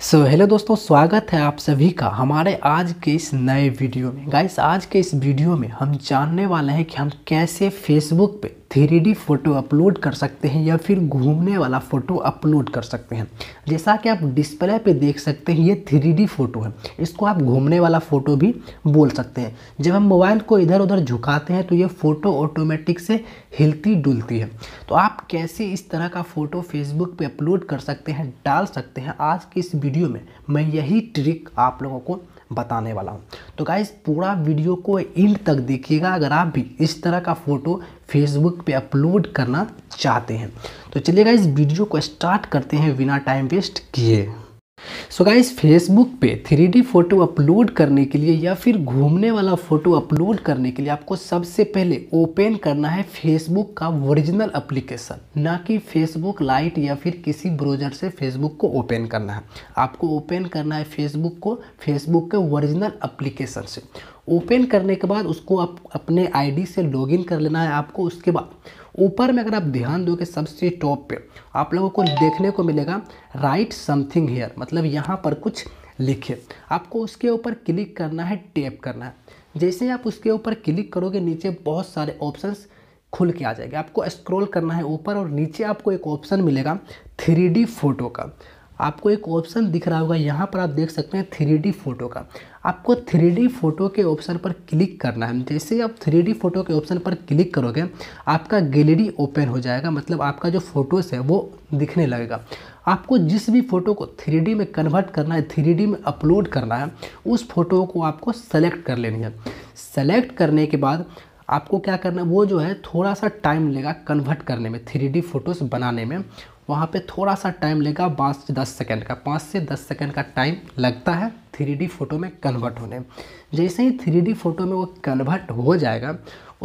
सो so, hello दोस्तों स्वागत है आप सभी का हमारे आज के इस नए वीडियो में गाइस आज के इस वीडियो में हम जानने वाले हैं कि हम कैसे फेसबुक पे थ्री फ़ोटो अपलोड कर सकते हैं या फिर घूमने वाला फ़ोटो अपलोड कर सकते हैं जैसा कि आप डिस्प्ले पे देख सकते हैं ये थ्री फ़ोटो है इसको आप घूमने वाला फ़ोटो भी बोल सकते हैं जब हम मोबाइल को इधर उधर झुकाते हैं तो ये फ़ोटो ऑटोमेटिक से हिलती डुलती है तो आप कैसे इस तरह का फ़ोटो फेसबुक पर अपलोड कर सकते हैं डाल सकते हैं आज की इस वीडियो में मैं यही ट्रिक आप लोगों को बताने वाला हूँ तो गाइस पूरा वीडियो को एंड तक देखिएगा अगर आप भी इस तरह का फ़ोटो फेसबुक पे अपलोड करना चाहते हैं तो चलिए इस वीडियो को स्टार्ट करते हैं बिना टाइम वेस्ट किए सो गाइस फेसबुक पे थ्री फ़ोटो अपलोड करने के लिए या फिर घूमने वाला फ़ोटो अपलोड करने के लिए आपको सबसे पहले ओपन करना है फेसबुक का ओरिजिनल अप्लीकेशन ना कि फेसबुक लाइट या फिर किसी ब्राउज़र से फेसबुक को ओपन करना है आपको ओपन करना है फेसबुक को फेसबुक के ओरिजिनल अप्लीकेशन से ओपन करने के बाद उसको आप अपने आईडी से लॉगिन कर लेना है आपको उसके बाद ऊपर में अगर आप ध्यान दोगे सबसे टॉप पे आप लोगों को देखने को मिलेगा राइट समथिंग हेयर मतलब यहाँ पर कुछ लिखे आपको उसके ऊपर क्लिक करना है टैप करना है जैसे आप उसके ऊपर क्लिक करोगे नीचे बहुत सारे ऑप्शंस खुल के आ जाएगा आपको स्क्रॉल करना है ऊपर और नीचे आपको एक ऑप्शन मिलेगा थ्री डी फोटो का आपको एक ऑप्शन दिख रहा होगा यहाँ पर आप देख सकते हैं थ्री फ़ोटो का आपको थ्री फ़ोटो के ऑप्शन पर क्लिक करना है जैसे आप थ्री फ़ोटो के ऑप्शन पर क्लिक करोगे आपका गैलरी ओपन हो जाएगा मतलब आपका जो फ़ोटोज़ है वो दिखने लगेगा आपको जिस भी फ़ोटो को थ्री में कन्वर्ट करना है थ्री में अपलोड करना है उस फ़ोटो को आपको सेलेक्ट कर लेनी है सेलेक्ट करने के बाद आपको क्या करना है वो जो है थोड़ा सा टाइम लेगा कन्वर्ट करने में थ्री डी फ़ोटोज़ बनाने में वहाँ पे थोड़ा सा टाइम लेगा पाँच से दस सेकेंड का पाँच से दस सेकेंड का टाइम लगता है थ्री फ़ोटो में कन्वर्ट होने जैसे ही थ्री फ़ोटो में वो कन्वर्ट हो जाएगा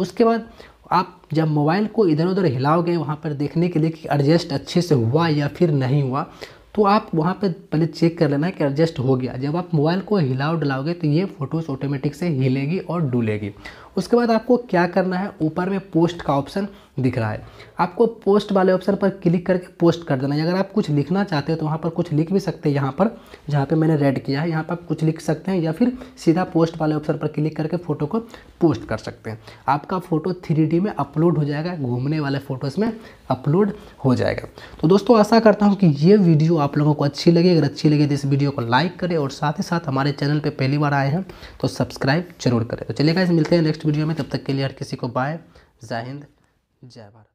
उसके बाद आप जब मोबाइल को इधर उधर हिलाओगे वहाँ पर देखने के लिए कि एडजस्ट अच्छे से हुआ या फिर नहीं हुआ तो आप वहाँ पर पहले चेक कर लेना कि एडजस्ट हो गया जब आप मोबाइल को हिलाओ डलाओगे तो ये फ़ोटोज़ ऑटोमेटिक से हिलेगी और डुलेगी उसके बाद आपको क्या करना है ऊपर में पोस्ट का ऑप्शन दिख रहा है आपको पोस्ट वाले ऑप्शन पर क्लिक करके पोस्ट कर देना है अगर आप कुछ लिखना चाहते हो तो वहाँ पर कुछ लिख भी सकते हैं यहाँ पर जहाँ पे मैंने रेड किया है यहाँ पर आप कुछ लिख सकते हैं या फिर सीधा पोस्ट वाले ऑप्शन पर क्लिक करके फ़ोटो को पोस्ट कर सकते हैं आपका फ़ोटो थ्री में अपलोड हो जाएगा घूमने वाले फ़ोटोज़ में अपलोड हो जाएगा तो दोस्तों आशा करता हूँ कि ये वीडियो आप लोगों को अच्छी लगी अगर अच्छी लगी तो इस वीडियो को लाइक करें और साथ ही साथ हमारे चैनल पर पहली बार आए हैं तो सब्सक्राइब जरूर करें तो चलेगा इस मिलते हैं नेक्स्ट नेक्स्ट वीडियो में तब तक के लिए हर किसी को बाय जय हिंद जय भारत